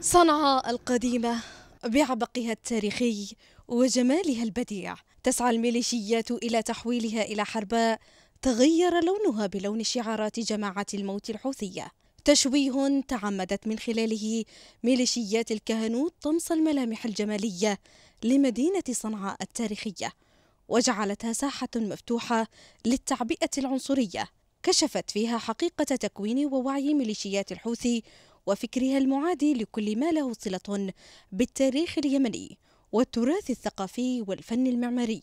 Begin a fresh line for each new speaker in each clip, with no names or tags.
صنعاء القديمة بعبقها التاريخي وجمالها البديع تسعى الميليشيات إلى تحويلها إلى حرباء تغير لونها بلون شعارات جماعة الموت الحوثية تشويه تعمدت من خلاله ميليشيات الكهنوت طمس الملامح الجمالية لمدينة صنعاء التاريخية وجعلتها ساحة مفتوحة للتعبئة العنصرية كشفت فيها حقيقة تكوين ووعي ميليشيات الحوثي وفكرها المعادي لكل ما له صلة بالتاريخ اليمني والتراث الثقافي والفن المعماري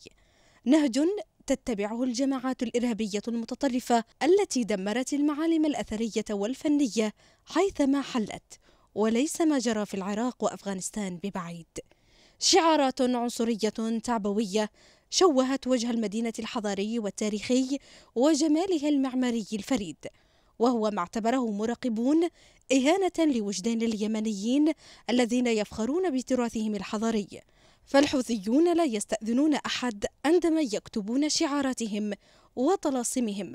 نهج تتبعه الجماعات الإرهابية المتطرفة التي دمرت المعالم الأثرية والفنية حيثما حلت وليس ما جرى في العراق وأفغانستان ببعيد شعارات عنصرية تعبوية شوهت وجه المدينة الحضاري والتاريخي وجمالها المعماري الفريد وهو ما اعتبره مراقبون إهانة لوجدان اليمنيين الذين يفخرون بتراثهم الحضاري فالحوثيون لا يستأذنون أحد عندما يكتبون شعاراتهم وطلاسمهم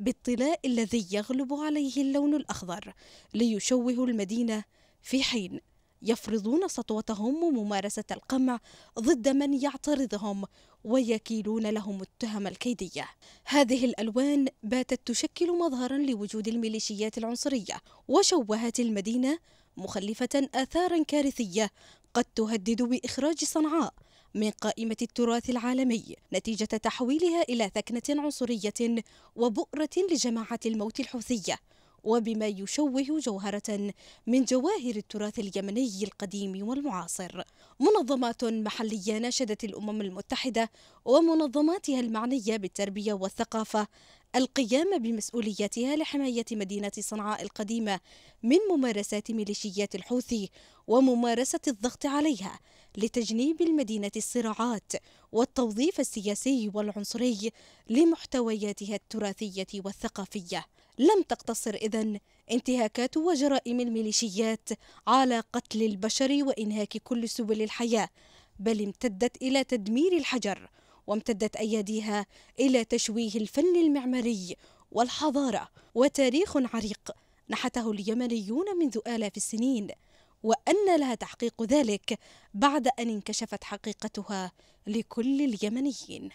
بالطلاء الذي يغلب عليه اللون الأخضر ليشوه المدينة في حين يفرضون سطوتهم وممارسة القمع ضد من يعترضهم ويكيلون لهم التهم الكيدية هذه الألوان باتت تشكل مظهرا لوجود الميليشيات العنصرية وشوهت المدينة مخلفة آثارا كارثية قد تهدد بإخراج صنعاء من قائمة التراث العالمي نتيجة تحويلها إلى ثكنة عنصرية وبؤرة لجماعة الموت الحوثية وبما يشوه جوهرة من جواهر التراث اليمني القديم والمعاصر منظمات محلية ناشدت الأمم المتحدة ومنظماتها المعنية بالتربية والثقافة القيام بمسؤوليتها لحماية مدينة صنعاء القديمة من ممارسات ميليشيات الحوثي وممارسة الضغط عليها لتجنيب المدينة الصراعات والتوظيف السياسي والعنصري لمحتوياتها التراثية والثقافية لم تقتصر إذن انتهاكات وجرائم الميليشيات على قتل البشر وإنهاك كل سبل الحياة بل امتدت إلى تدمير الحجر وامتدت أيديها إلى تشويه الفن المعماري والحضارة وتاريخ عريق نحته اليمنيون منذ آلاف السنين وأن لها تحقيق ذلك بعد أن انكشفت حقيقتها لكل اليمنيين.